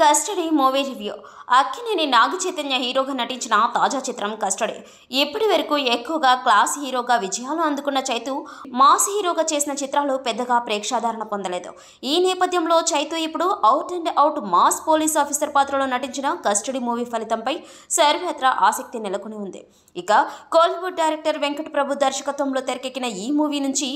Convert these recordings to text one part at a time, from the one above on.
custody movie review Akkineni Naga Chaitanya హీరోగా నటించిన తాజా చిత్రం కస్టడీ ఇప్పటి వరకు ఎక్కువగా క్లాస్ హీరోగా విజయాలు అందుకున్న చైతు మాస్ హీరోగా చేసిన చిత్రాలు పెద్దగా ప్రేక్షాధారణ పొందలేదు ఈ నేపథ్యంలో చైతు ఇప్పుడు out and out mass police officer పాత్రలో నటించిన కస్టడీ మూవీ ఫలితంపై సర్వేత్ర ఆసక్తి నెలకొని ఉంది ఇక కోలీవుడ్ డైరెక్టర్ వెంకట ప్రభు దర్శకత్వంలో తెరకెక్కిన ఈ మూవీ నుంచి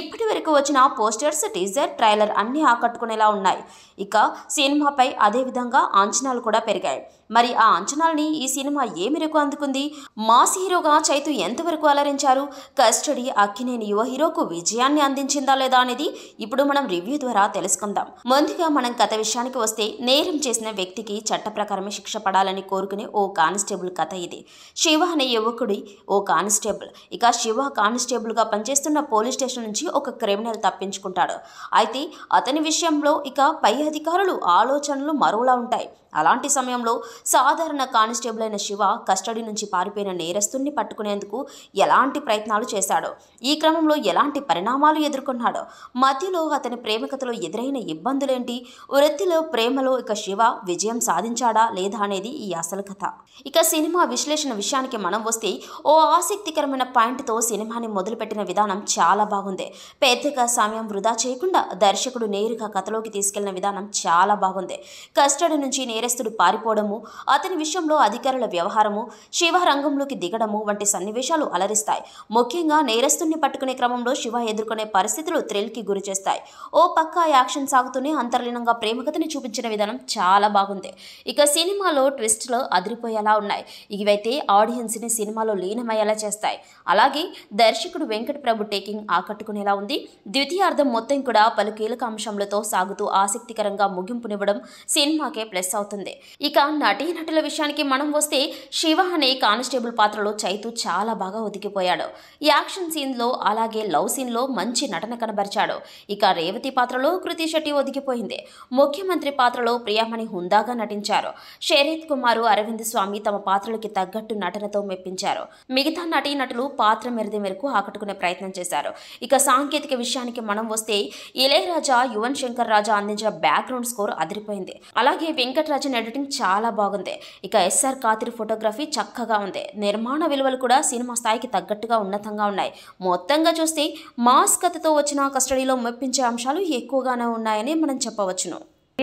ఇప్పటి వరకు వచ్చిన పోస్టర్స్ టీజర్ ట్రైలర్ అన్నీ ఆకట్టుకునేలా ఉన్నాయి ఇక సినిమాపై అదే అదేవిధంగా అంచనాలు కూడా పెరిగాయి మరి ఆ అంచనాల్ని ఈ సినిమా ఏ మేరకు అందుకుంది మాస్ హీరోగా చైతు ఎంతవరకు అలరించారు కస్టడీ అక్కినేని యువ హీరోకు విజయాన్ని అందించిందా లేదా అనేది ఇప్పుడు మనం రివ్యూ ద్వారా తెలుసుకుందాం ముందుగా మనం కథ విషయానికి వస్తే నేరం చేసిన వ్యక్తికి చట్ట ప్రకారమే శిక్ష పడాలని కోరుకునే ఓ కానిస్టేబుల్ కథ ఇది శివ అనే యువకుడి ఓ కానిస్టేబుల్ ఇక శివ కానిస్టేబుల్గా పనిచేస్తున్న పోలీస్ స్టేషన్ నుంచి ఒక క్రిమినల్ తప్పించుకుంటాడు అయితే అతని విషయంలో ఇక పై అధికారులు ఆలోచనలు మరోలా ఉంటాయి అలాంటి సమయంలో సాధారణ కానిస్టేబుల్ అయిన శివ కస్టడీ నుంచి పారిపోయిన నేరస్తుని పట్టుకునేందుకు ఎలాంటి ప్రయత్నాలు చేశాడో ఈ క్రమంలో ఎలాంటి పరిణామాలు ఎదుర్కొన్నాడో మధ్యలో అతని ప్రేమికతలో ఎదురైన ఇబ్బందులేంటి వృత్తిలో ప్రేమలో ఇక శివ విజయం సాధించాడా లేదా అనేది ఈ అసలు కథ ఇక సినిమా విశ్లేషణ విషయానికి మనం వస్తే ఓ ఆసక్తికరమైన పాయింట్తో సినిమాని మొదలుపెట్టిన విధానం చాలా బాగుంది పెద్దగా సమయం వృధా చేయకుండా దర్శకుడు నేరుగా కథలోకి తీసుకెళ్లిన విధానం చాలా బాగుంది కస్టడీ నుంచి నేరస్తుడు పారిపోవడము అతని విషయంలో అధికారుల వ్యవహారము శివ రంగంలోకి దిగడము వంటి సన్నివేశాలు అలరిస్తాయి ముఖ్యంగా నేరస్తుడిని పట్టుకునే క్రమంలో శివ ఎదుర్కొనే పరిస్థితులు థ్రిల్కి గురి చేస్తాయి ఓ పక్క యాక్షన్ సాగుతూనే అంతర్లీనంగా ప్రేమకతని చూపించిన విధానం చాలా బాగుంది ఇక సినిమాలో ట్విస్ట్లు అదిరిపోయేలా ఉన్నాయి ఇవైతే ఆడియన్స్ని సినిమాలో లీనమయ్యేలా చేస్తాయి అలాగే దర్శకుడు వెంకట ప్రభు టేకింగ్ ఆకట్టుకునేలా ఉంది ద్వితీయార్థం మొత్తం కూడా పలు కీలక అంశములతో సాగుతూ ఆసక్తికరంగా ముగింపునివ్వడం సినిమా సినిమాకే ప్లస్ అవుతుంది ఇక నటీనటుల విషయానికి మనం వస్తే శివ అనే కానిస్టేబుల్ పాత్రలో చైతు చాలా బాగా ఒదిగిపోయాడు యాక్షన్ సీన్లో అలాగే లవ్ సీన్లో మంచి నటన కనబరిచాడు ఇక రేవతి పాత్రలో కృతి శెట్టి ఒదిగిపోయింది ముఖ్యమంత్రి పాత్రలో ప్రియామణి హుందాగా నటించారు శరత్ కుమారు అరవింద్ స్వామి తమ పాత్రలకి తగ్గట్టు నటనతో మెప్పించారు మిగతా నటీనటులు పాత్ర మెరిది మేరకు ఆకట్టుకునే ప్రయత్నం చేశారు ఇక సాంకేతిక విషయానికి మనం వస్తే ఇళయరాజా యువన్ శంకర్ రాజా అందించిన బ్యాక్గ్రౌండ్ స్కోర్ అదిరిపోయింది అలాగే వెంకటరాజన్ ఎడిటింగ్ చాలా బాగుంది ఇక ఎస్ఆర్ కాతిరి ఫోటోగ్రఫీ చక్కగా ఉంది నిర్మాణ విలువలు కూడా సినిమా స్థాయికి తగ్గట్టుగా ఉన్నతంగా ఉన్నాయి మొత్తంగా చూస్తే మాస్ కథతో వచ్చిన కస్టడీలో మెప్పించే అంశాలు ఎక్కువగానే ఉన్నాయని మనం చెప్పవచ్చును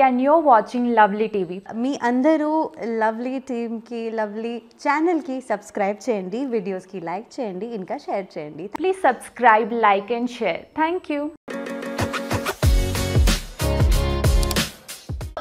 and you're watching lovely TV మీ అందరూ లవ్లీ టీమ్కి లవ్లీ ఛానల్కి సబ్స్క్రైబ్ చేయండి వీడియోస్కి లైక్ చేయండి ఇంకా షేర్ చేయండి please subscribe like and share thank you